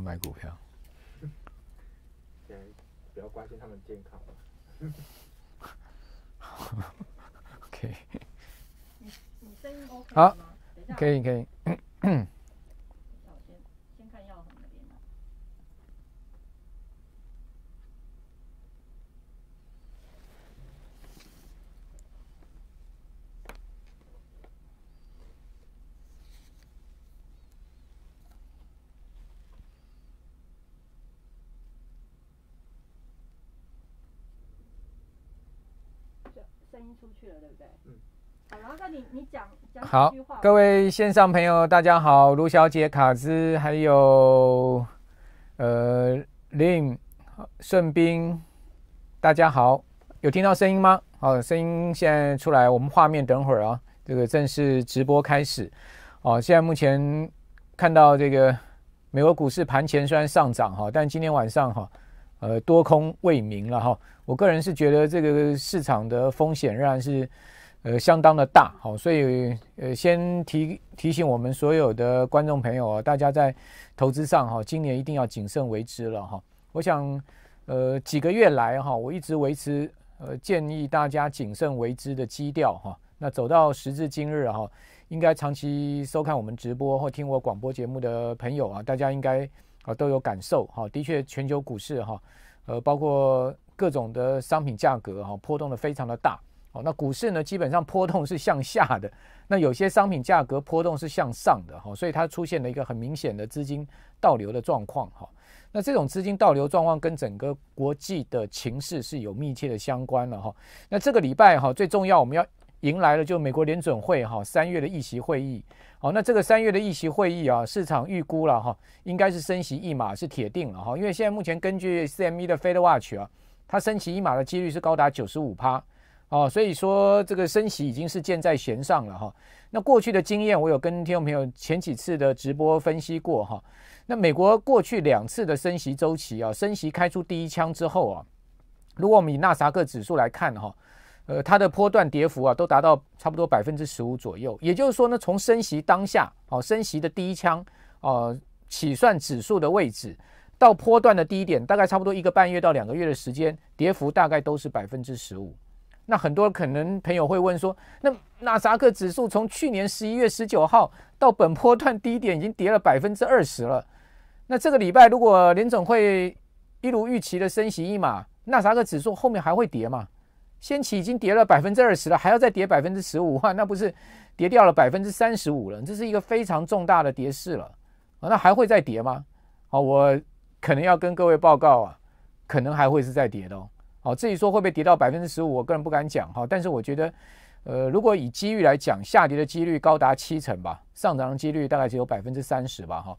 买股票，比较关心他们健康嘛。OK，好，可以可以。去了，对不对？嗯。好，然后你你讲好，各位线上朋友，大家好，卢小姐、卡兹，还有呃林顺斌，大家好，有听到声音吗？哦，声音现在出来，我们画面等会儿啊，这个正式直播开始。哦，现在目前看到这个美国股市盘前虽然上涨哈，但今天晚上哈。呃，多空未明了哈，我个人是觉得这个市场的风险仍然是，呃，相当的大好，所以呃，先提提醒我们所有的观众朋友啊，大家在投资上哈，今年一定要谨慎为之了哈。我想，呃，几个月来哈，我一直维持呃建议大家谨慎为之的基调哈。那走到时至今日哈，应该长期收看我们直播或听我广播节目的朋友啊，大家应该。都有感受哈，的确，全球股市哈，呃，包括各种的商品价格哈，波动的非常的大。好，那股市呢，基本上波动是向下的，那有些商品价格波动是向上的哈，所以它出现了一个很明显的资金倒流的状况哈。那这种资金倒流状况跟整个国际的情势是有密切的相关了哈。那这个礼拜哈，最重要我们要迎来了就美国联准会哈三月的议席会议。好，那这个三月的议席会议啊，市场预估了哈，应该是升息一码是铁定了哈，因为现在目前根据 CME 的 Fed Watch 啊，它升息一码的几率是高达九十五趴，哦，所以说这个升息已经是箭在弦上了哈。那过去的经验，我有跟听众朋友前几次的直播分析过哈。那美国过去两次的升息周期啊，升息开出第一枪之后啊，如果我们以纳萨克指数来看哈。呃，它的波段跌幅啊，都达到差不多百分之十五左右。也就是说呢，从升息当下，哦，升息的第一枪，呃，起算指数的位置到波段的低点，大概差不多一个半月到两个月的时间，跌幅大概都是百分之十五。那很多可能朋友会问说，那纳萨克指数从去年十一月十九号到本波段低点已经跌了百分之二十了。那这个礼拜如果联总会一如预期的升息一码，纳萨克指数后面还会跌吗？先期已经跌了百分之二十了，还要再跌百分之十五万，那不是跌掉了百分之三十五了？这是一个非常重大的跌势了啊！那还会再跌吗？好，我可能要跟各位报告啊，可能还会是再跌的哦。好，至于说会不会跌到百分之十五，我个人不敢讲哈。但是我觉得，呃，如果以机遇来讲，下跌的几率高达七成吧，上涨的几率大概只有百分之三十吧哈。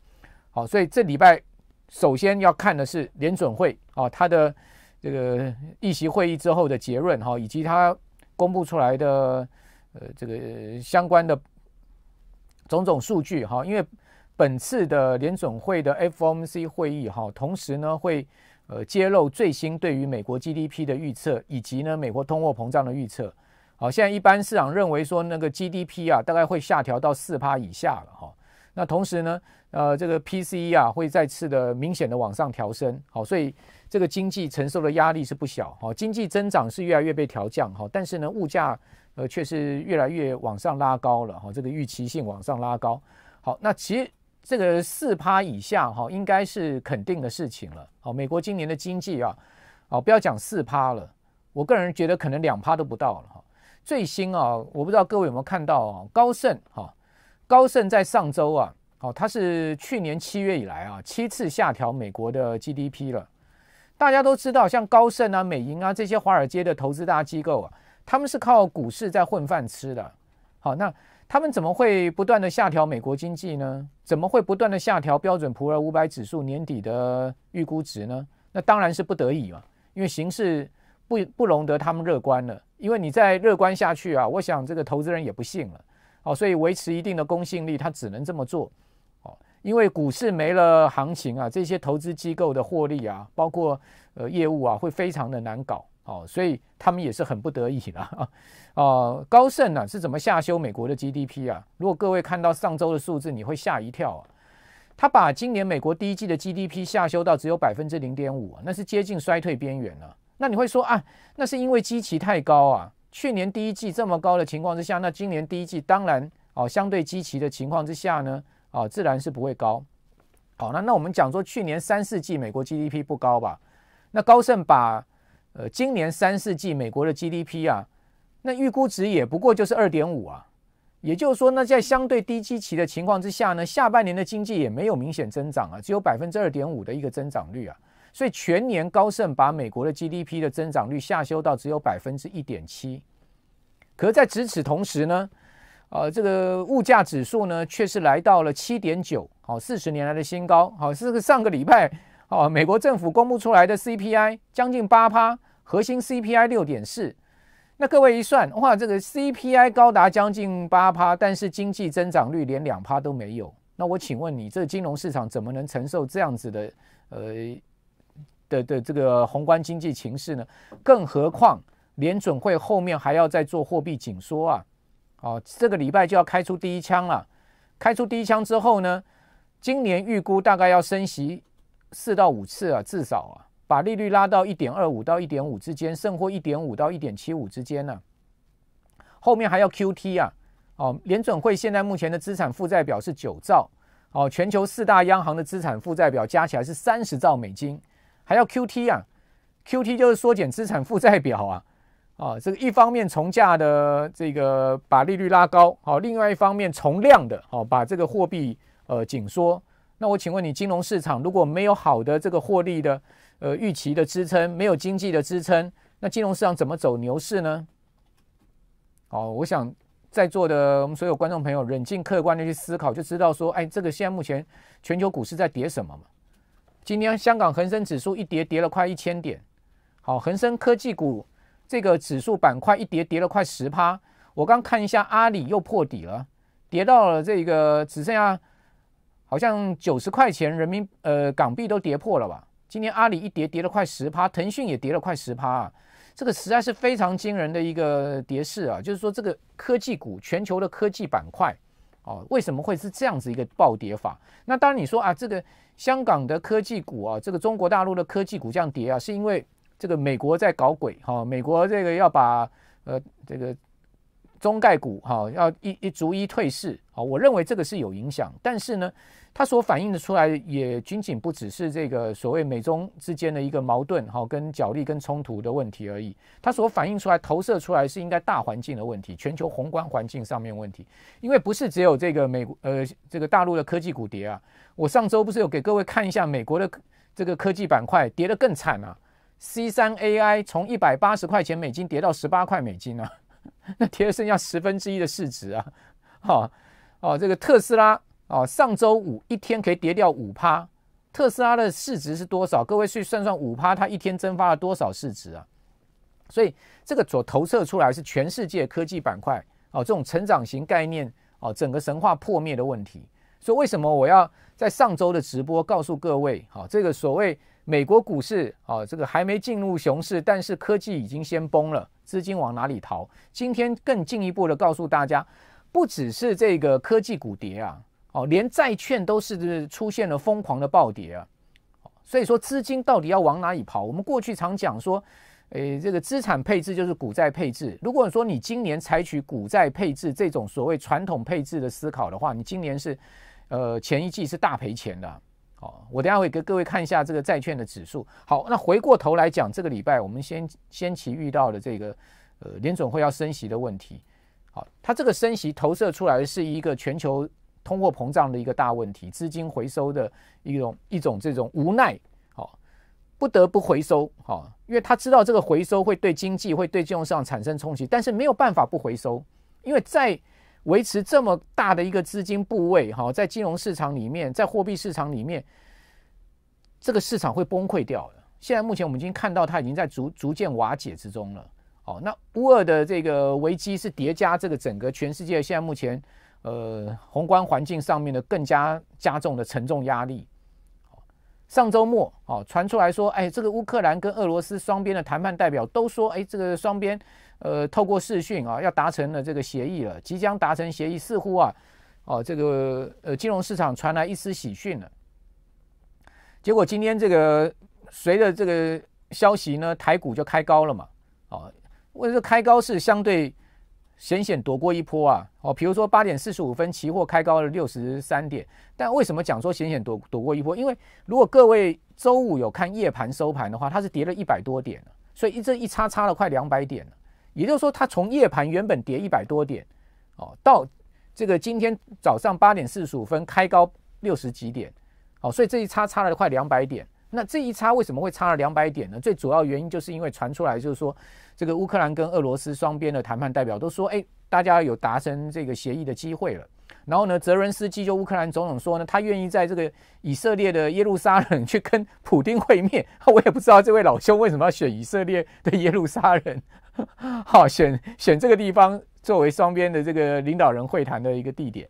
好，所以这礼拜首先要看的是联准会啊，它的。这个议席会议之后的结论哈，以及他公布出来的呃这个相关的种种数据哈，因为本次的联总会的 FOMC 会议哈，同时呢会呃揭露最新对于美国 GDP 的预测，以及呢美国通货膨胀的预测。好，现在一般市场认为说那个 GDP 啊，大概会下调到四趴以下了哈。那同时呢，呃，这个 PCE 啊会再次的明显的往上调升，好，所以这个经济承受的压力是不小，好，经济增长是越来越被调降，哈，但是呢，物价呃却是越来越往上拉高了，哈，这个预期性往上拉高，好，那其实这个四趴以下，哈，应该是肯定的事情了，好，美国今年的经济啊，好，不要讲四趴了，我个人觉得可能两趴都不到了，哈，最新啊，我不知道各位有没有看到啊，高盛，哈。高盛在上周啊，哦，它是去年七月以来啊，七次下调美国的 GDP 了。大家都知道，像高盛啊、美银啊这些华尔街的投资大机构啊，他们是靠股市在混饭吃的。好，那他们怎么会不断的下调美国经济呢？怎么会不断的下调标准普尔五百指数年底的预估值呢？那当然是不得已嘛，因为形势不不容得他们乐观了。因为你再乐观下去啊，我想这个投资人也不信了。哦，所以维持一定的公信力，他只能这么做。哦，因为股市没了行情啊，这些投资机构的获利啊，包括呃业务啊，会非常的难搞。哦，所以他们也是很不得已了。啊，高盛呢是怎么下修美国的 GDP 啊？如果各位看到上周的数字，你会吓一跳啊。他把今年美国第一季的 GDP 下修到只有百分之零点五，那是接近衰退边缘了。那你会说啊，那是因为基期太高啊？去年第一季这么高的情况之下，那今年第一季当然哦相对积极的情况之下呢，啊自然是不会高。好，那那我们讲说去年三四季美国 GDP 不高吧？那高盛把呃今年三四季美国的 GDP 啊，那预估值也不过就是二点五啊。也就是说，那在相对低基期的情况之下呢，下半年的经济也没有明显增长啊，只有百分之二点五的一个增长率啊。所以全年高盛把美国的 GDP 的增长率下修到只有百分之一点七，可是，在值此同时呢，呃，这个物价指数呢，却是来到了七点九，好，四十年来的新高。好，是上个礼拜，哦，美国政府公布出来的 CPI 将近八趴，核心 CPI 六点四。那各位一算，哇，这个 CPI 高达将近八趴，但是经济增长率连两趴都没有。那我请问你，这金融市场怎么能承受这样子的？呃。的的这个宏观经济形势呢，更何况联准会后面还要再做货币紧缩啊，哦，这个礼拜就要开出第一枪了，开出第一枪之后呢，今年预估大概要升息四到五次啊，至少啊，把利率拉到一点二五到一点五之间，甚或一点五到一点七五之间呢，后面还要 QT 啊，哦，联准会现在目前的资产负债表是九兆，哦，全球四大央行的资产负债表加起来是三十兆美金。还要 Q T 啊，Q T 就是缩减资产负债表啊，啊，这个一方面从价的这个把利率拉高，好，另外一方面从量的，好，把这个货币呃紧缩。那我请问你，金融市场如果没有好的这个获利的呃预期的支撑，没有经济的支撑，那金融市场怎么走牛市呢？好，我想在座的我们所有观众朋友冷静客观的去思考，就知道说，哎，这个现在目前全球股市在跌什么嘛？今天香港恒生指数一跌，跌了快一千点。好，恒生科技股这个指数板块一跌，跌了快十趴。我刚看一下，阿里又破底了，跌到了这个只剩下好像九十块钱人民呃港币都跌破了吧？今天阿里一跌，跌了快十趴，腾讯也跌了快十趴啊！这个实在是非常惊人的一个跌势啊！就是说，这个科技股，全球的科技板块。哦，为什么会是这样子一个暴跌法？那当然你说啊，这个香港的科技股啊，这个中国大陆的科技股这样跌啊，是因为这个美国在搞鬼哈，美国这个要把呃这个中概股哈要一一逐一退市啊，我认为这个是有影响，但是呢。它所反映的出来，也仅仅不只是这个所谓美中之间的一个矛盾，哈，跟角力跟冲突的问题而已。它所反映出来、投射出来是应该大环境的问题，全球宏观环境上面问题。因为不是只有这个美呃这个大陆的科技股跌啊，我上周不是有给各位看一下美国的这个科技板块跌得更惨啊，C 三 AI 从一百八十块钱美金跌到十八块美金啊，那跌了剩下十分之一的市值啊，哈哦这个特斯拉。啊，上周五一天可以跌掉五趴，特斯拉的市值是多少？各位去算算，五趴它一天蒸发了多少市值啊？所以这个所投测出来是全世界科技板块哦，这种成长型概念哦，整个神话破灭的问题。所以为什么我要在上周的直播告诉各位，好，这个所谓美国股市啊，这个还没进入熊市，但是科技已经先崩了，资金往哪里逃？今天更进一步的告诉大家，不只是这个科技股跌啊。哦，连债券都是出现了疯狂的暴跌啊！所以说资金到底要往哪里跑？我们过去常讲说，诶，这个资产配置就是股债配置。如果说你今年采取股债配置这种所谓传统配置的思考的话，你今年是，呃，前一季是大赔钱的。哦，我等下会给各位看一下这个债券的指数。好，那回过头来讲，这个礼拜我们先先期遇到的这个，呃，联总会要升息的问题。好，它这个升息投射出来是一个全球。通货膨胀的一个大问题，资金回收的一种一种这种无奈，好，不得不回收，好，因为他知道这个回收会对经济、会对金融市场产生冲击，但是没有办法不回收，因为在维持这么大的一个资金部位，哈，在金融市场里面，在货币市场里面，这个市场会崩溃掉的。现在目前我们已经看到，它已经在逐逐渐瓦解之中了。哦，那乌二的这个危机是叠加这个整个全世界现在目前。呃，宏观环境上面的更加加重的沉重压力。上周末哦，传出来说，哎，这个乌克兰跟俄罗斯双边的谈判代表都说，哎，这个双边，呃，透过视讯啊，要达成了这个协议了，即将达成协议，似乎啊，哦，这个呃，金融市场传来一丝喜讯了。结果今天这个随着这个消息呢，台股就开高了嘛，哦，为这开高是相对。险险躲过一波啊！哦，比如说八点四十五分，期货开高了六十三点，但为什么讲说险险躲躲过一波？因为如果各位周五有看夜盘收盘的话，它是跌了一百多点，所以一这一差差了快两百点。也就是说，它从夜盘原本跌一百多点，哦，到这个今天早上八点四十五分开高六十几点，哦，所以这一差差了快两百点。那这一差为什么会差了两百点呢？最主要原因就是因为传出来就是说，这个乌克兰跟俄罗斯双边的谈判代表都说，哎，大家有达成这个协议的机会了。然后呢，泽伦斯基就乌克兰总统说呢，他愿意在这个以色列的耶路撒冷去跟普丁会面。我也不知道这位老兄为什么要选以色列的耶路撒冷，好选选这个地方作为双边的这个领导人会谈的一个地点。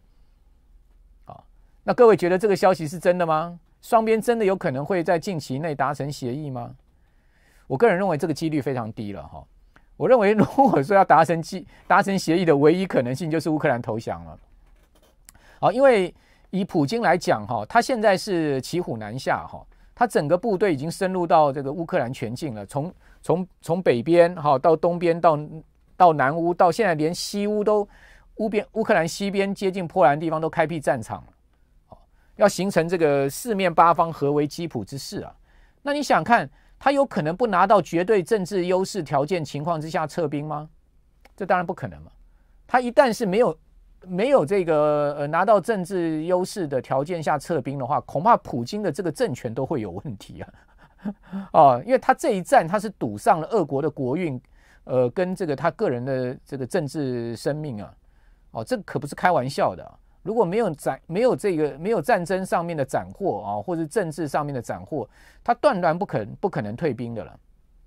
好，那各位觉得这个消息是真的吗？双边真的有可能会在近期内达成协议吗？我个人认为这个几率非常低了哈。我认为如果说要达成机 达成协议的唯一可能性，就是乌克兰投降了。好，因为以普京来讲哈，他现在是骑虎难下哈，他整个部队已经深入到这个乌克兰全境了，从从从北边哈到东边到到南乌，到现在连西乌都乌边乌克兰西边接近波兰地方都开辟战场。要形成这个四面八方合围基普之势啊，那你想看他有可能不拿到绝对政治优势条件情况之下撤兵吗？这当然不可能嘛。他一旦是没有没有这个呃拿到政治优势的条件下撤兵的话，恐怕普京的这个政权都会有问题啊。哦，因为他这一战他是赌上了俄国的国运，呃，跟这个他个人的这个政治生命啊，哦，这可不是开玩笑的。如果没有斩，没有这个没有战争上面的斩获啊，或是政治上面的斩获，他断然不肯不可能退兵的了。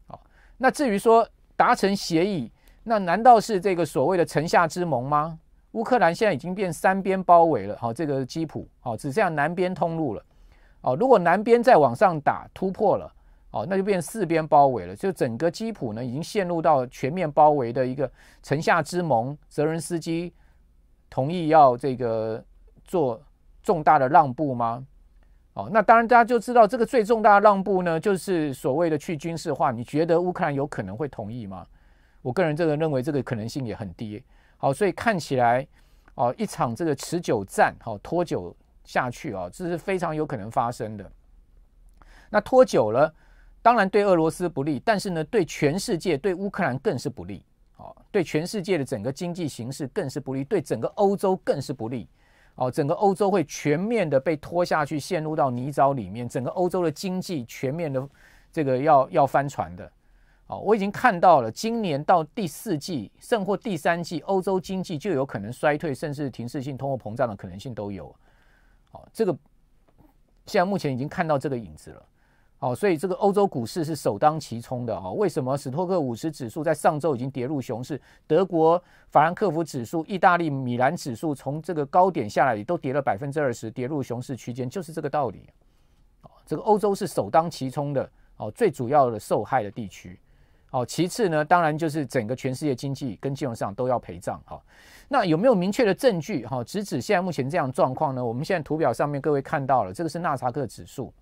好，那至于说达成协议，那难道是这个所谓的城下之盟吗？乌克兰现在已经变三边包围了。好，这个基普，好只剩下南边通路了。哦，如果南边再往上打突破了，哦，那就变四边包围了，就整个基普呢已经陷入到全面包围的一个城下之盟。泽伦斯基。同意要这个做重大的让步吗？哦，那当然大家就知道这个最重大的让步呢，就是所谓的去军事化。你觉得乌克兰有可能会同意吗？我个人这个认为这个可能性也很低。好，所以看起来哦，一场这个持久战，哦、拖久下去啊，这是非常有可能发生的。那拖久了，当然对俄罗斯不利，但是呢，对全世界、对乌克兰更是不利。哦，对全世界的整个经济形势更是不利，对整个欧洲更是不利。哦，整个欧洲会全面的被拖下去，陷入到泥沼里面，整个欧洲的经济全面的这个要要翻船的。哦，我已经看到了，今年到第四季，甚或第三季，欧洲经济就有可能衰退，甚至停滞性通货膨胀的可能性都有。哦，这个现在目前已经看到这个影子了。哦，所以这个欧洲股市是首当其冲的哦。为什么斯托克五十指数在上周已经跌入熊市？德国法兰克福指数、意大利米兰指数从这个高点下来都跌了百分之二十，跌入熊市区间，就是这个道理。哦，这个欧洲是首当其冲的哦，最主要的受害的地区。哦，其次呢，当然就是整个全世界经济跟金融市场都要陪葬。哈，那有没有明确的证据哈，直指现在目前这样状况呢？我们现在图表上面各位看到了，这个是纳查克指数。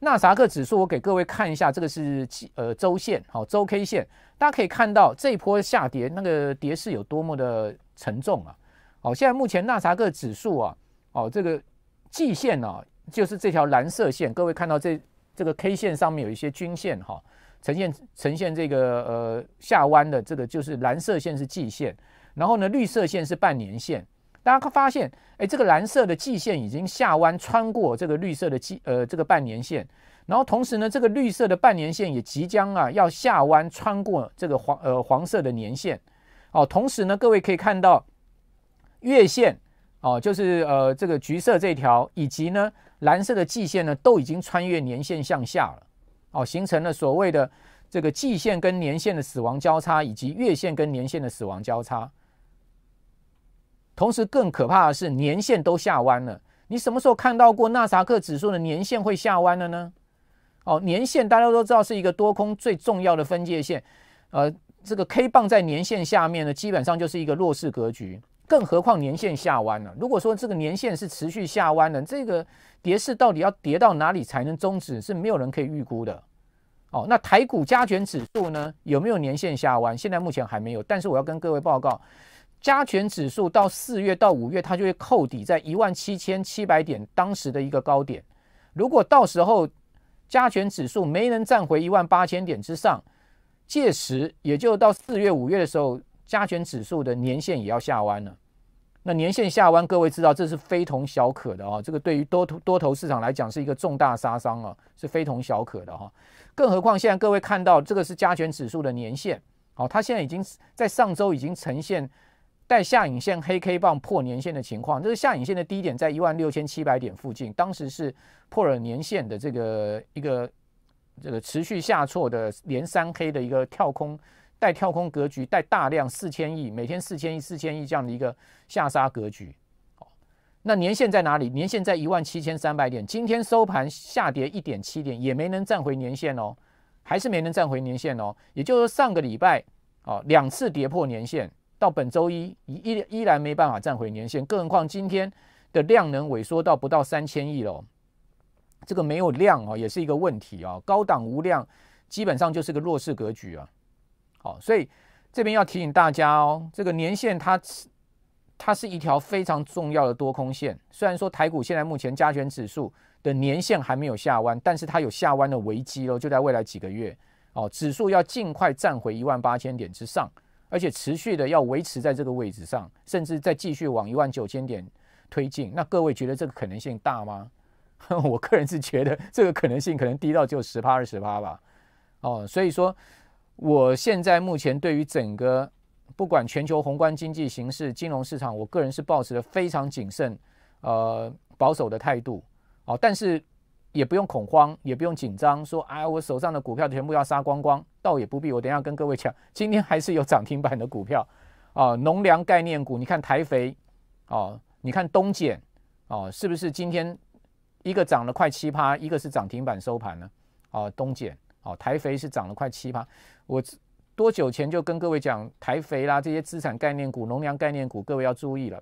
纳斯克指数，我给各位看一下，这个是呃周线，好周 K 线，大家可以看到这一波下跌那个跌势有多么的沉重啊！好，现在目前纳斯克指数啊，哦这个季线啊，就是这条蓝色线，各位看到这这个 K 线上面有一些均线哈，呈现呈现这个呃下弯的这个就是蓝色线是季线，然后呢绿色线是半年线。大家会发现，哎，这个蓝色的季线已经下弯穿过这个绿色的季呃这个半年线，然后同时呢，这个绿色的半年线也即将啊要下弯穿过这个黄呃黄色的年线哦，同时呢，各位可以看到月线哦，就是呃这个橘色这条以及呢蓝色的季线呢都已经穿越年线向下了哦，形成了所谓的这个季线跟年线的死亡交叉，以及月线跟年线的死亡交叉。同时，更可怕的是，年线都下弯了。你什么时候看到过纳萨克指数的年线会下弯了呢？哦，年线大家都知道是一个多空最重要的分界线，呃，这个 K 棒在年线下面呢，基本上就是一个弱势格局。更何况年线下弯了，如果说这个年线是持续下弯的，这个跌势到底要跌到哪里才能终止，是没有人可以预估的。哦，那台股加权指数呢，有没有年线下弯？现在目前还没有。但是我要跟各位报告。加权指数到四月到五月，它就会扣底在一万七千七百点，当时的一个高点。如果到时候加权指数没能站回一万八千点之上，届时也就到四月五月的时候，加权指数的年限也要下弯了。那年线下弯，各位知道这是非同小可的啊！这个对于多头多头市场来讲是一个重大杀伤啊，是非同小可的哈。更何况现在各位看到这个是加权指数的年限，哦，它现在已经在上周已经呈现。带下影线黑 K 棒破年线的情况，这个下影线的低点在一万六千七百点附近，当时是破了年线的这个一个这个持续下挫的连三黑的一个跳空带跳空格局，带大量四千亿每天四千亿四千亿这样的一个下杀格局。那年线在哪里？年线在一万七千三百点，今天收盘下跌一点七点，也没能站回年线哦，还是没能站回年线哦。也就是上个礼拜哦，两次跌破年线。到本周一依依依然没办法站回年线，更何况今天的量能萎缩到不到三千亿了，这个没有量啊，也是一个问题啊。高档无量，基本上就是个弱势格局啊。好，所以这边要提醒大家哦，这个年线它它是一条非常重要的多空线。虽然说台股现在目前加权指数的年线还没有下弯，但是它有下弯的危机哦，就在未来几个月哦，指数要尽快站回一万八千点之上。而且持续的要维持在这个位置上，甚至再继续往一万九千点推进，那各位觉得这个可能性大吗？我个人是觉得这个可能性可能低到只有十趴、二十趴吧。哦，所以说我现在目前对于整个不管全球宏观经济形势、金融市场，我个人是保持的非常谨慎、呃保守的态度。哦，但是。也不用恐慌，也不用紧张，说啊，我手上的股票全部要杀光光，倒也不必。我等下跟各位讲，今天还是有涨停板的股票啊，农粮概念股，你看台肥啊，你看东简啊，是不是今天一个涨了快七趴，一个是涨停板收盘呢？啊，东简啊，台肥是涨了快七趴。我多久前就跟各位讲台肥啦，这些资产概念股、农粮概念股，各位要注意了。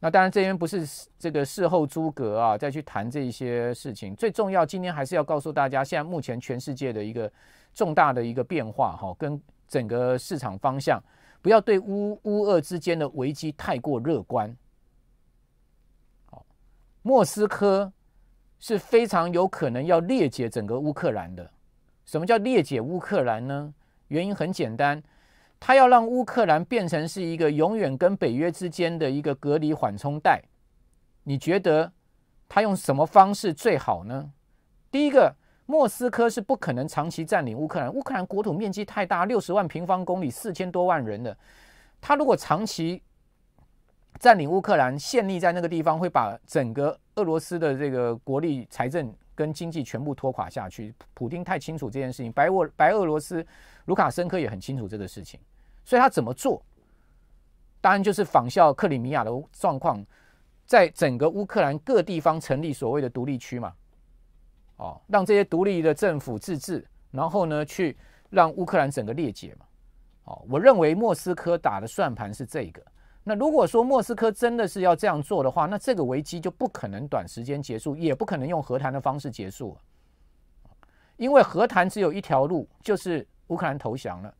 那当然，这边不是这个事后诸葛啊，再去谈这些事情。最重要，今天还是要告诉大家，现在目前全世界的一个重大的一个变化哈，跟整个市场方向，不要对乌乌俄之间的危机太过乐观。好，莫斯科是非常有可能要裂解整个乌克兰的。什么叫裂解乌克兰呢？原因很简单。他要让乌克兰变成是一个永远跟北约之间的一个隔离缓冲带，你觉得他用什么方式最好呢？第一个，莫斯科是不可能长期占领乌克兰。乌克兰国土面积太大，六十万平方公里，四千多万人的。他如果长期占领乌克兰，陷立在那个地方，会把整个俄罗斯的这个国力、财政。跟经济全部拖垮下去，普丁太清楚这件事情，白沃白俄罗斯卢卡申科也很清楚这个事情，所以他怎么做？当然就是仿效克里米亚的状况，在整个乌克兰各地方成立所谓的独立区嘛，哦，让这些独立的政府自治，然后呢，去让乌克兰整个裂解嘛，哦，我认为莫斯科打的算盘是这个。那如果说莫斯科真的是要这样做的话，那这个危机就不可能短时间结束，也不可能用和谈的方式结束因为和谈只有一条路，就是乌克兰投降了。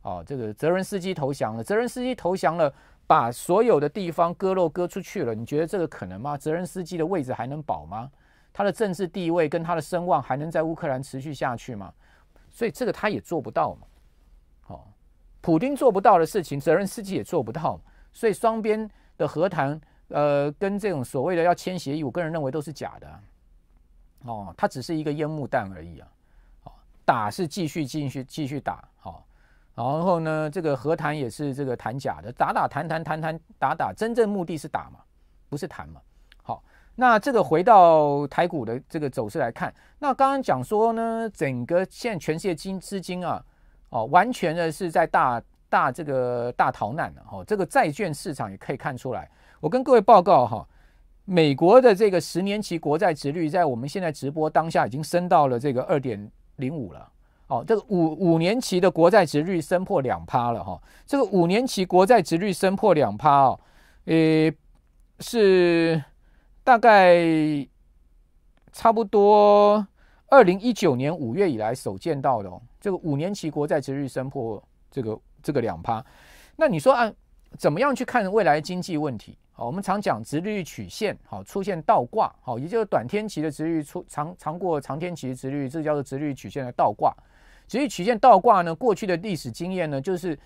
哦，这个泽伦斯基投降了，泽伦斯基投降了，把所有的地方割肉割出去了，你觉得这个可能吗？泽伦斯基的位置还能保吗？他的政治地位跟他的声望还能在乌克兰持续下去吗？所以这个他也做不到嘛。哦，普京做不到的事情，泽伦斯基也做不到嘛。所以双边的和谈，呃，跟这种所谓的要签协议，我个人认为都是假的，哦，它只是一个烟幕弹而已啊，好，打是继续继续继续打，好，然后呢，这个和谈也是这个谈假的，打打谈谈谈谈打打，真正目的是打嘛，不是谈嘛，好，那这个回到台股的这个走势来看，那刚刚讲说呢，整个现在全世界金资金啊，哦，完全的是在大。大这个大逃难了哈，这个债券市场也可以看出来。我跟各位报告哈，美国的这个十年期国债值率在我们现在直播当下已经升到了这个二点零五了。哦，这个五五年期的国债值率升破两趴了哈。这个五年期国债值率升破两趴哦，诶，是大概差不多二零一九年五月以来首见到的。哦，这个五年期国债值率升破这个。这个两趴，那你说啊，怎么样去看未来经济问题？好，我们常讲，直率曲线好出现倒挂，好，也就是短天期的直率出长长过长天期的直率，这叫做直率曲线的倒挂。直率曲线倒挂呢，过去的历史经验呢，就是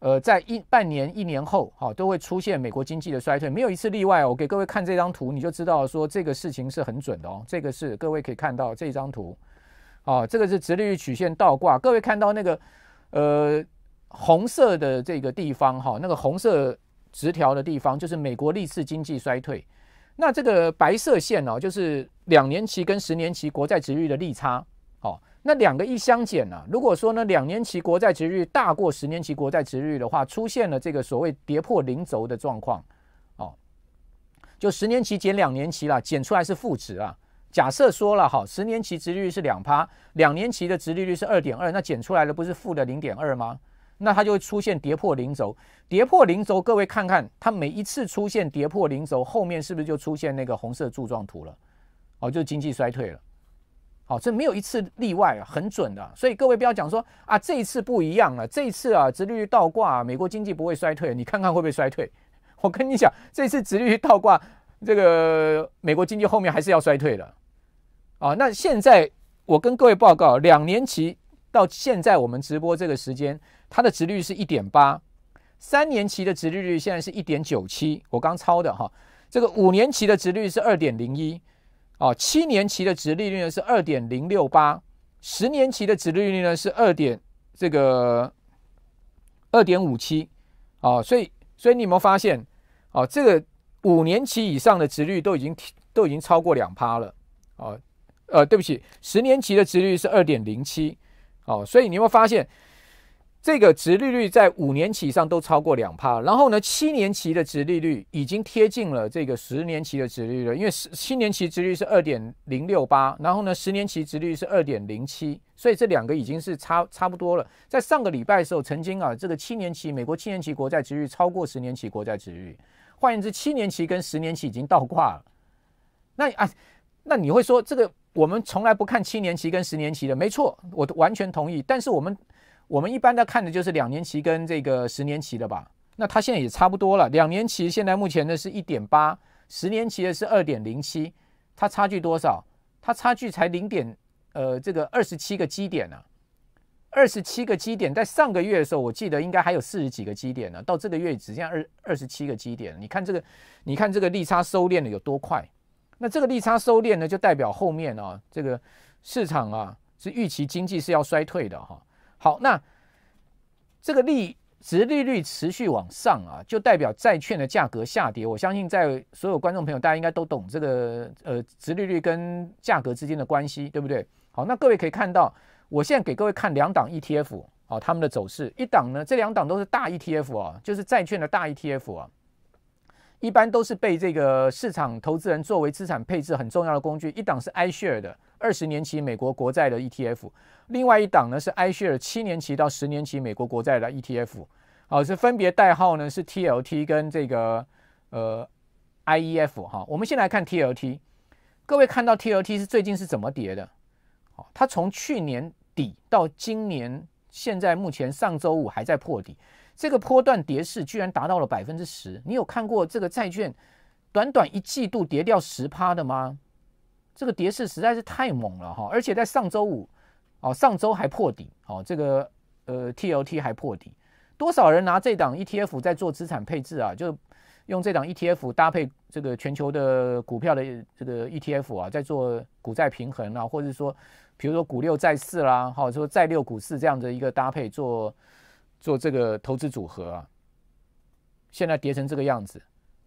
呃，在一半年一年后，好，都会出现美国经济的衰退，没有一次例外。我给各位看这张图，你就知道说这个事情是很准的哦。这个是各位可以看到这张图，好，这个是直率曲线倒挂，各位看到那个呃。红色的这个地方哈，那个红色直条的地方就是美国历次经济衰退。那这个白色线哦，就是两年期跟十年期国债殖率的利差。哦，那两个一相减呢？如果说呢，两年期国债殖率大过十年期国债殖率的话，出现了这个所谓跌破零轴的状况。哦，就十年期减两年期了，减出来是负值啊。假设说了哈，十年期殖率是两趴，两年期的殖利率是二点二，那减出来的不是负的零点二吗？那它就会出现跌破零轴，跌破零轴，各位看看它每一次出现跌破零轴，后面是不是就出现那个红色柱状图了？哦，就是经济衰退了。好，这没有一次例外，很准的。所以各位不要讲说啊，这一次不一样了，这一次啊，直利率倒挂，美国经济不会衰退。你看看会不会衰退？我跟你讲，这次直利率倒挂，这个美国经济后面还是要衰退的。啊，那现在我跟各位报告，两年期到现在我们直播这个时间。它的值率是一点八，三年期的值利率现在是一点九七，我刚抄的哈。这个五年期的值率是二点零一，啊，七年期的值利率呢是二点零六八，十年期的值利率呢是二点这个二点五七，啊，所以所以你有没有发现，啊，这个五年期以上的值率都已经都已经超过两趴了，啊，呃，对不起，十年期的值率是二点零七，哦，所以你有没有发现？这个值利率在五年期以上都超过两帕，然后呢，七年期的值利率已经贴近了这个十年期的值利率，因为十七年期值率是二点零六八，然后呢，十年期值率是二点零七，所以这两个已经是差差不多了。在上个礼拜的时候，曾经啊，这个七年期美国七年期国债值率超过十年期国债值率，换言之，七年期跟十年期已经倒挂了。那啊，那你会说这个我们从来不看七年期跟十年期的，没错，我完全同意，但是我们。我们一般的看的就是两年期跟这个十年期的吧。那它现在也差不多了。两年期现在目前呢是一点八，十年期的是二点零七，它差距多少？它差距才零点呃这个二十七个基点啊。二十七个基点，在上个月的时候，我记得应该还有四十几个基点呢，到这个月只剩下二二十七个基点。你看这个，你看这个利差收敛的有多快？那这个利差收敛呢，就代表后面啊这个市场啊是预期经济是要衰退的哈。好，那这个利值利率持续往上啊，就代表债券的价格下跌。我相信在所有观众朋友，大家应该都懂这个呃值利率跟价格之间的关系，对不对？好，那各位可以看到，我现在给各位看两档 ETF 啊，他们的走势。一档呢，这两档都是大 ETF 啊，就是债券的大 ETF 啊，一般都是被这个市场投资人作为资产配置很重要的工具。一档是埃 r 尔的。二十年期美国国债的 ETF，另外一档呢是埃 r 尔七年期到十年期美国国债的 ETF，好，是分别代号呢是 TLT 跟这个呃 IEF 哈。我们先来看 TLT，各位看到 TLT 是最近是怎么跌的？它从去年底到今年，现在目前上周五还在破底，这个波段跌势居然达到了百分之十。你有看过这个债券短短一季度跌掉十趴的吗？这个跌势实在是太猛了哈，而且在上周五，哦上周还破底，哦这个呃 T L T 还破底，多少人拿这档 E T F 在做资产配置啊？就用这档 E T F 搭配这个全球的股票的这个 E T F 啊，在做股债平衡啊，或者说比如说股六债四啦，哈说债六股四这样的一个搭配做做这个投资组合啊，现在跌成这个样子。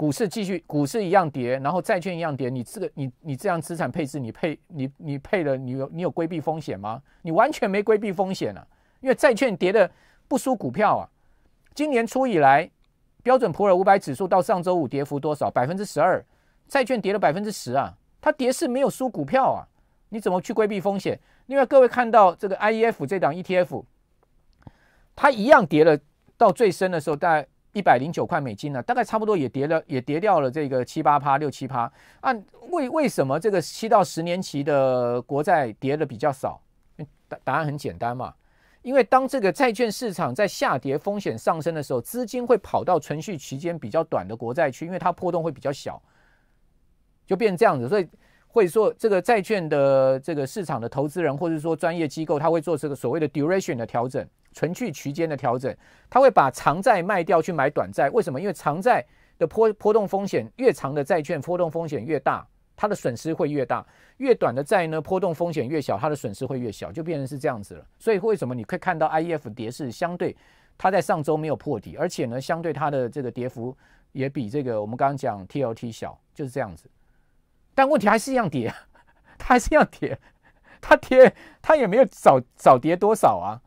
股市继续，股市一样跌，然后债券一样跌。你这个，你你这样资产配置，你配你你配了，你有你有规避风险吗？你完全没规避风险啊，因为债券跌的不输股票啊。今年初以来，标准普尔五百指数到上周五跌幅多少？百分之十二，债券跌了百分之十啊。它跌是没有输股票啊，你怎么去规避风险？另外，各位看到这个 I E F 这档 E T F，它一样跌了，到最深的时候大概。一百零九块美金呢，大概差不多也跌了，也跌掉了这个七八趴、六七趴。按为为什么这个七到十年期的国债跌的比较少？答答案很简单嘛，因为当这个债券市场在下跌、风险上升的时候，资金会跑到存续期间比较短的国债去，因为它波动会比较小，就变成这样子。所以。会做这个债券的这个市场的投资人，或者说专业机构，他会做这个所谓的 duration 的调整，存续区间的调整，他会把长债卖掉去买短债。为什么？因为长债的波波动风险越长的债券波动风险越大，它的损失会越大；越短的债呢，波动风险越小，它的损失会越小，就变成是这样子了。所以为什么你可以看到 IEF 跌势相对它在上周没有破底，而且呢，相对它的这个跌幅也比这个我们刚刚讲 TLT 小，就是这样子。但问题还是一样跌，它还是一样跌，它跌，它也没有少少跌多少啊。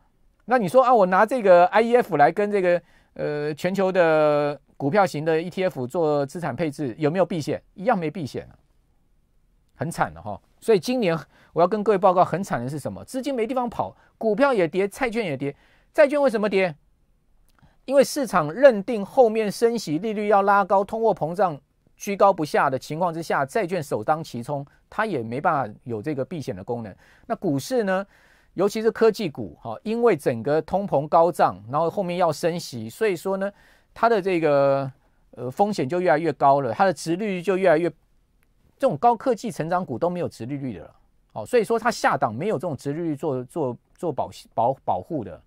那你说啊，我拿这个 I E F 来跟这个呃全球的股票型的 E T F 做资产配置，有没有避险？一样没避险，很惨的哈。所以今年我要跟各位报告，很惨的是什么？资金没地方跑，股票也跌，债券也跌。债券为什么跌？因为市场认定后面升息利率要拉高，通货膨胀。居高不下的情况之下，债券首当其冲，它也没办法有这个避险的功能。那股市呢，尤其是科技股，哈，因为整个通膨高涨，然后后面要升息，所以说呢，它的这个呃风险就越来越高了，它的殖利率就越来越，这种高科技成长股都没有殖利率的了，哦，所以说它下档没有这种殖利率做做做保保保护的。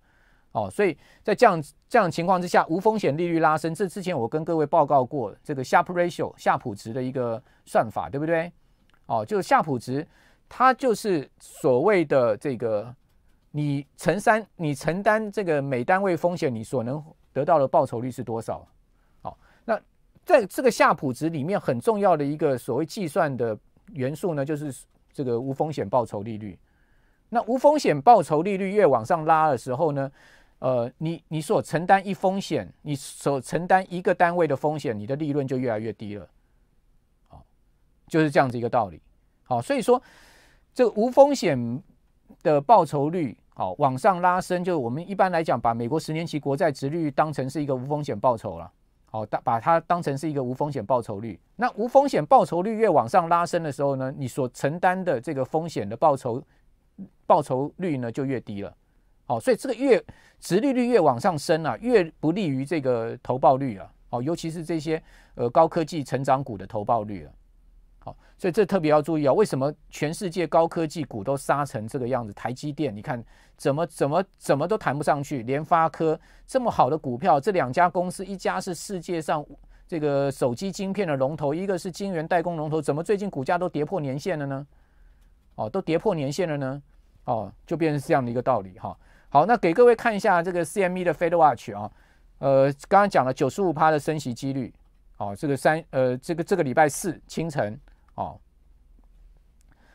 哦，所以在这样这样情况之下，无风险利率拉升，这之前我跟各位报告过这个夏普 ratio 夏普值的一个算法，对不对？哦，就是夏普值，它就是所谓的这个你承三，你承担这个每单位风险，你所能得到的报酬率是多少？好，那在这个夏普值里面很重要的一个所谓计算的元素呢，就是这个无风险报酬利率。那无风险报酬利率越往上拉的时候呢？呃，你你所承担一风险，你所承担一个单位的风险，你的利润就越来越低了，好，就是这样子一个道理。好，所以说这个无风险的报酬率，好往上拉升，就是我们一般来讲，把美国十年期国债值率当成是一个无风险报酬了，好，把它当成是一个无风险报酬率。那无风险报酬率越往上拉升的时候呢，你所承担的这个风险的报酬报酬率呢就越低了。哦，所以这个越殖利率越往上升啊，越不利于这个投报率啊。哦，尤其是这些呃高科技成长股的投报率啊。好，所以这特别要注意啊。为什么全世界高科技股都杀成这个样子？台积电，你看怎么怎么怎么都谈不上去？联发科这么好的股票，这两家公司一家是世界上这个手机晶片的龙头，一个是晶圆代工龙头，怎么最近股价都跌破年线了呢？哦，都跌破年线了呢？哦，就变成这样的一个道理哈。好，那给各位看一下这个 CME 的 Fed Watch 啊，呃，刚刚讲了九十五趴的升息几率，哦，这个三呃，这个这个礼拜四清晨哦，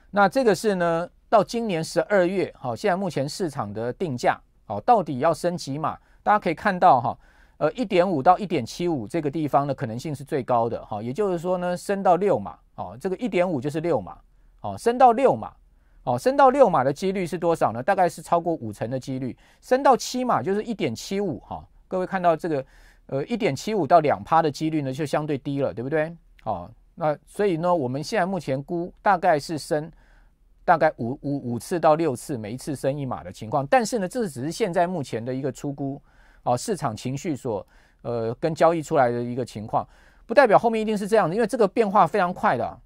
那这个是呢到今年十二月，好，现在目前市场的定价哦，到底要升几码？大家可以看到哈，呃，一点五到一点七五这个地方的可能性是最高的哈，也就是说呢，升到六码哦，这个一点五就是六码哦，升到六码。哦，升到六码的几率是多少呢？大概是超过五成的几率。升到七码就是一点七五哈。各位看到这个，呃，一点七五到两趴的几率呢，就相对低了，对不对？哦，那所以呢，我们现在目前估大概是升大概五五五次到六次，每一次升一码的情况。但是呢，这只是现在目前的一个出估哦，市场情绪所呃跟交易出来的一个情况，不代表后面一定是这样的，因为这个变化非常快的。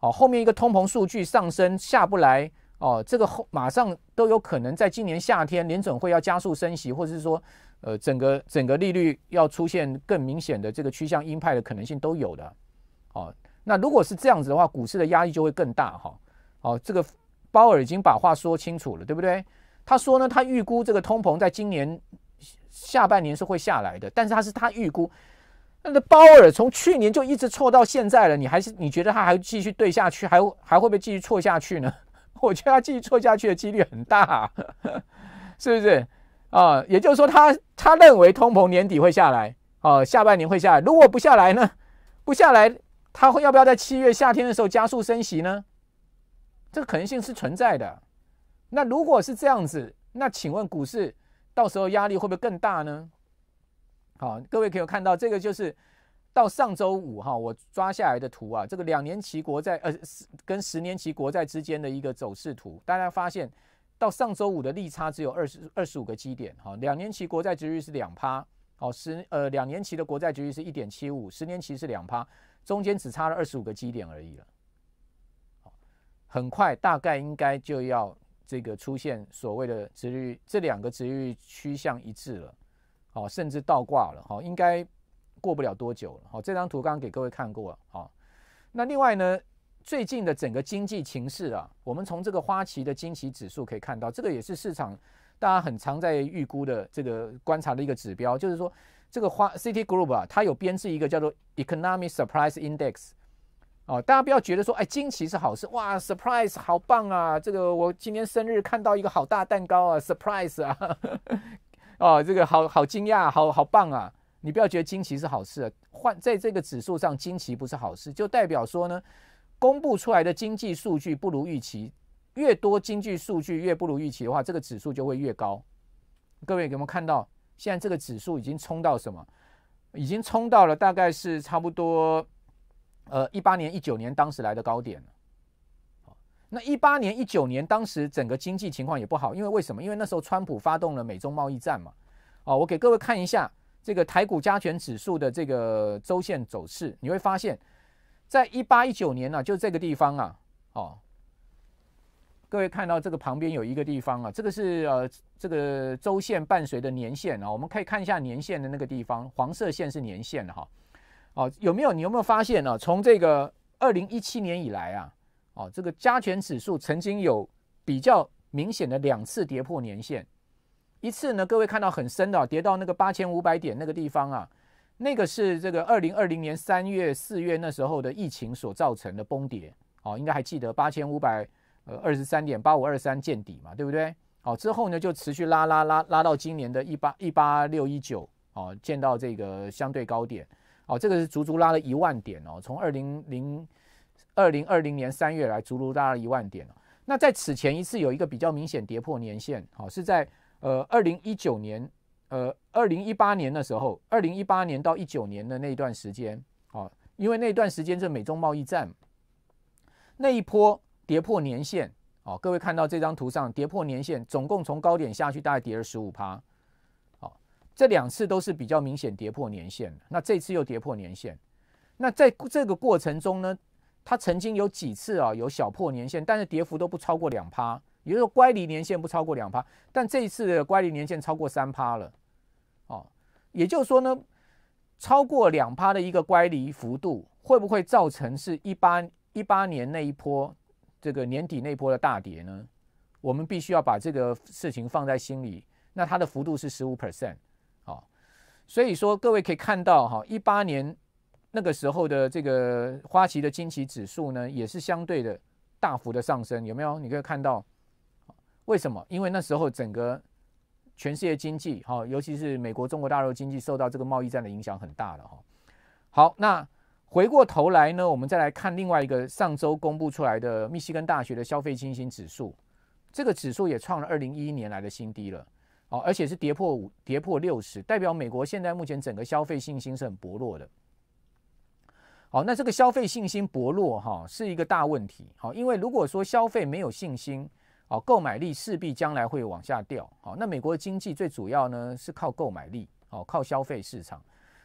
哦，后面一个通膨数据上升下不来。哦，这个后马上都有可能在今年夏天联总会要加速升息，或者是说，呃，整个整个利率要出现更明显的这个趋向鹰派的可能性都有的。哦，那如果是这样子的话，股市的压力就会更大哈。哦，这个鲍尔已经把话说清楚了，对不对？他说呢，他预估这个通膨在今年下半年是会下来的，但是他是他预估。那鲍尔从去年就一直错到现在了，你还是你觉得他还继续对下去，还还会不会继续错下去呢？我觉得他继续错下去的几率很大，是不是？啊，也就是说，他他认为通膨年底会下来，哦，下半年会下来。如果不下来呢？不下来，他会要不要在七月夏天的时候加速升息呢？这个可能性是存在的。那如果是这样子，那请问股市到时候压力会不会更大呢？好，各位可以看到，这个就是。到上周五哈，我抓下来的图啊，这个两年期国债呃跟十年期国债之间的一个走势图，大家发现到上周五的利差只有二十二十五个基点哈，两年期国债值率是两趴，哦十呃两年期的国债值率是一点七五，十年期是两趴，中间只差了二十五个基点而已了，好，很快大概应该就要这个出现所谓的值率这两个值率趋向一致了，好，甚至倒挂了，好应该。过不了多久了，好，这张图刚刚给各位看过了，好，那另外呢，最近的整个经济情势啊，我们从这个花旗的惊奇指数可以看到，这个也是市场大家很常在预估的这个观察的一个指标，就是说这个花 CT i y Group 啊，它有编制一个叫做 e c o n o m i c Surprise Index，哦，大家不要觉得说，哎，惊奇是好事，哇，surprise 好棒啊，这个我今天生日看到一个好大蛋糕啊，surprise 啊，哦，这个好好惊讶，好好棒啊。你不要觉得惊奇是好事啊，换在这个指数上，惊奇不是好事，就代表说呢，公布出来的经济数据不如预期，越多经济数据越不如预期的话，这个指数就会越高。各位，给我们看到现在这个指数已经冲到什么？已经冲到了大概是差不多，呃，一八年、一九年当时来的高点了。那一八年、一九年当时整个经济情况也不好，因为为什么？因为那时候川普发动了美中贸易战嘛。哦，我给各位看一下。这个台股加权指数的这个周线走势，你会发现在一八一九年呢，就这个地方啊，哦，各位看到这个旁边有一个地方啊，这个是呃这个周线伴随的年线啊，我们可以看一下年线的那个地方，黄色线是年线的哈，哦，有没有你有没有发现呢？从这个二零一七年以来啊，哦，这个加权指数曾经有比较明显的两次跌破年线。一次呢，各位看到很深的，跌到那个八千五百点那个地方啊，那个是这个二零二零年三月、四月那时候的疫情所造成的崩跌哦，应该还记得八千五百呃二十三点八五二三见底嘛，对不对？好，之后呢就持续拉拉拉拉到今年的一八一八六一九哦，见到这个相对高点哦，这个是足足拉了一万点哦，从二零零二零二零年三月来足足拉了一万点。那在此前一次有一个比较明显跌破年限，好是在。呃，二零一九年，呃，二零一八年的时候，二零一八年到一九年的那段时间，啊，因为那段时间是美中贸易战，那一波跌破年线，啊，各位看到这张图上跌破年线，总共从高点下去大概跌了十五趴，啊，这两次都是比较明显跌破年线的，那这次又跌破年线，那在这个过程中呢，它曾经有几次啊有小破年线，但是跌幅都不超过两趴。也就是说，乖离年限不超过两趴，但这一次的乖离年限超过三趴了，哦，也就是说呢，超过两趴的一个乖离幅度，会不会造成是一八一八年那一波这个年底那一波的大跌呢？我们必须要把这个事情放在心里。那它的幅度是十五 percent，好，所以说各位可以看到哈，一八年那个时候的这个花旗的惊奇指数呢，也是相对的大幅的上升，有没有？你可以看到。为什么？因为那时候整个全世界经济哈，尤其是美国、中国大陆经济受到这个贸易战的影响很大了哈。好，那回过头来呢，我们再来看另外一个上周公布出来的密西根大学的消费信心指数，这个指数也创了二零一一年来的新低了哦，而且是跌破五、跌破六十，代表美国现在目前整个消费信心是很薄弱的。好，那这个消费信心薄弱哈是一个大问题好，因为如果说消费没有信心。哦，购买力势必将来会往下掉。好，那美国的经济最主要呢是靠购买力，哦，靠消费市场。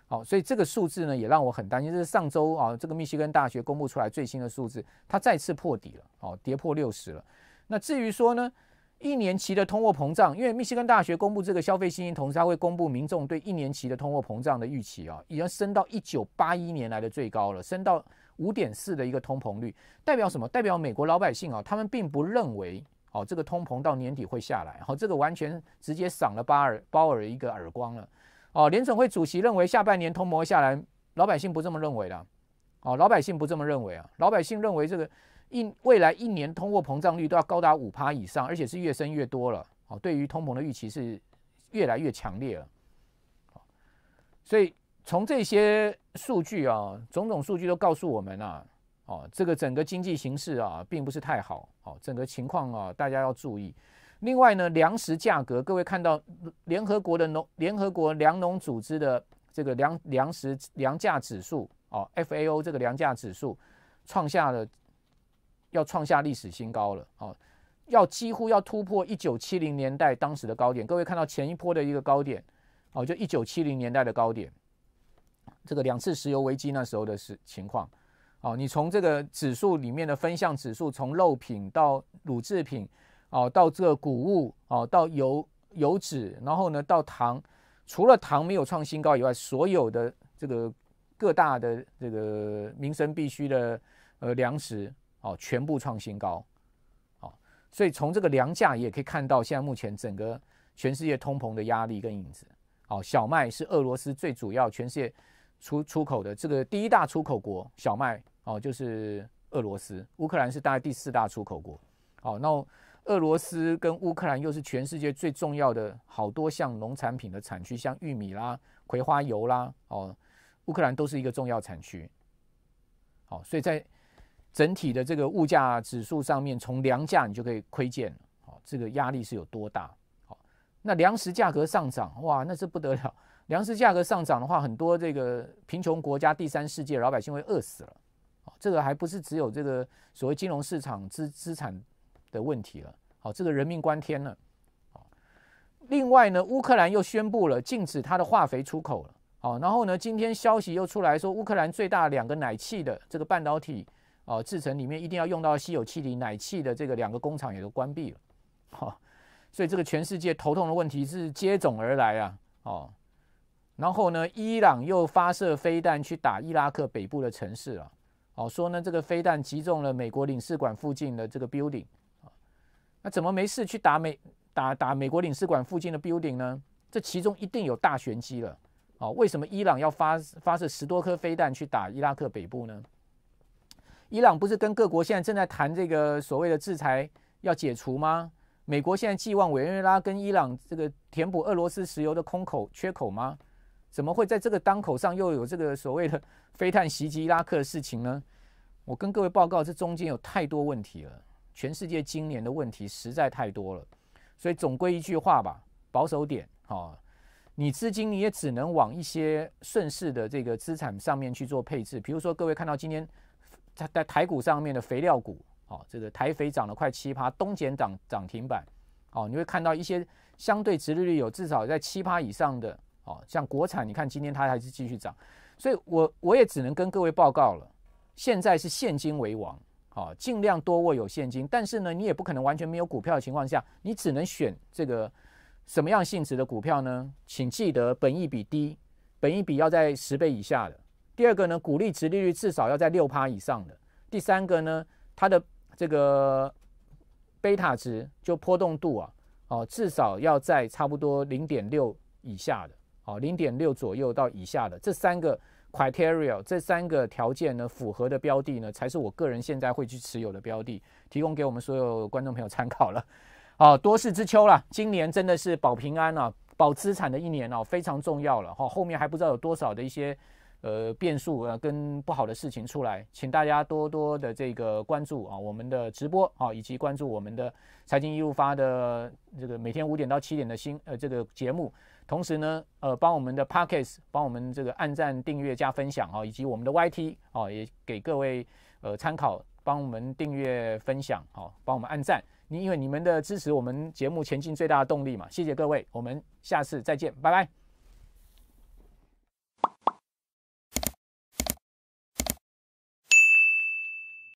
好，所以这个数字呢也让我很担心。这是上周啊，这个密西根大学公布出来最新的数字，它再次破底了，哦，跌破六十了。那至于说呢，一年期的通货膨胀，因为密西根大学公布这个消费信心，同时它会公布民众对一年期的通货膨胀的预期啊，已经升到一九八一年来的最高了，升到五点四的一个通膨率，代表什么？代表美国老百姓啊，他们并不认为。哦，这个通膨到年底会下来，好，这个完全直接赏了巴尔鲍尔一个耳光了。哦，联准会主席认为下半年通膨下来，老百姓不这么认为的。哦，老百姓不这么认为啊，老百姓认为这个一未来一年通货膨胀率都要高达五趴以上，而且是越升越多了。哦，对于通膨的预期是越来越强烈了。所以从这些数据啊，种种数据都告诉我们啊，哦，这个整个经济形势啊，并不是太好。整个情况啊，大家要注意。另外呢，粮食价格，各位看到联合国的农，联合国粮农组织的这个粮粮食粮价指数啊，FAO 这个粮价指数创下了要创下历史新高了哦，要几乎要突破一九七零年代当时的高点。各位看到前一波的一个高点哦，就一九七零年代的高点，这个两次石油危机那时候的是情况。哦，你从这个指数里面的分项指数，从肉品到乳制品，哦，到这个谷物，哦，到油油脂，然后呢，到糖，除了糖没有创新高以外，所有的这个各大的这个民生必需的呃粮食，哦，全部创新高，哦，所以从这个粮价也可以看到，现在目前整个全世界通膨的压力跟影子，哦，小麦是俄罗斯最主要，全世界。出出口的这个第一大出口国小麦哦，就是俄罗斯，乌克兰是大概第四大出口国。好，那俄罗斯跟乌克兰又是全世界最重要的好多项农产品的产区，像玉米啦、葵花油啦，哦，乌克兰都是一个重要产区。好，所以在整体的这个物价指数上面，从粮价你就可以窥见，好，这个压力是有多大。好，那粮食价格上涨，哇，那是不得了。粮食价格上涨的话，很多这个贫穷国家、第三世界老百姓会饿死了。哦、这个还不是只有这个所谓金融市场资资产的问题了。好，这个人命关天了。哦。另外呢，乌克兰又宣布了禁止它的化肥出口了。哦，然后呢，今天消息又出来说，乌克兰最大两个奶气的这个半导体哦制成里面一定要用到稀有气体奶气的这个两个工厂也都关闭了。好，所以这个全世界头痛的问题是接踵而来啊。哦。然后呢，伊朗又发射飞弹去打伊拉克北部的城市啊，哦，说呢，这个飞弹击中了美国领事馆附近的这个 building 啊，那怎么没事去打美打打美国领事馆附近的 building 呢？这其中一定有大玄机了，哦，为什么伊朗要发发射十多颗飞弹去打伊拉克北部呢？伊朗不是跟各国现在正在谈这个所谓的制裁要解除吗？美国现在寄望委内瑞拉跟伊朗这个填补俄罗斯石油的空口缺口吗？怎么会在这个当口上又有这个所谓的 飞弹袭击伊拉克的事情呢？我跟各位报告，这中间有太多问题了。全世界今年的问题实在太多了，所以总归一句话吧，保守点哈。你资金你也只能往一些顺势的这个资产上面去做配置，比如说各位看到今天在在台股上面的肥料股，哦，这个台肥涨了快七趴，东碱涨涨停板，哦，你会看到一些相对值利率有至少在七趴以上的。哦，像国产，你看今天它还是继续涨，所以，我我也只能跟各位报告了。现在是现金为王，好，尽量多握有现金。但是呢，你也不可能完全没有股票的情况下，你只能选这个什么样性质的股票呢？请记得，本益比低，本益比要在十倍以下的。第二个呢，股利值利率至少要在六趴以上的。第三个呢，它的这个贝塔值就波动度啊，哦，至少要在差不多零点六以下的。哦，零点六左右到以下的这三个 criteria，这三个条件呢，符合的标的呢，才是我个人现在会去持有的标的，提供给我们所有观众朋友参考了。哦，多事之秋啦，今年真的是保平安啊，保资产的一年哦，非常重要了哈。后面还不知道有多少的一些呃变数啊，跟不好的事情出来，请大家多多的这个关注啊，我们的直播啊，以及关注我们的财经一路发的这个每天五点到七点的新呃这个节目。同时呢，呃，帮我们的 Pockets，帮我们这个按赞、订阅、加分享哦，以及我们的 YT 哦，也给各位呃参考，帮我们订阅、分享，好，帮我们按赞。你因为你们的支持，我们节目前进最大的动力嘛。谢谢各位，我们下次再见，拜拜。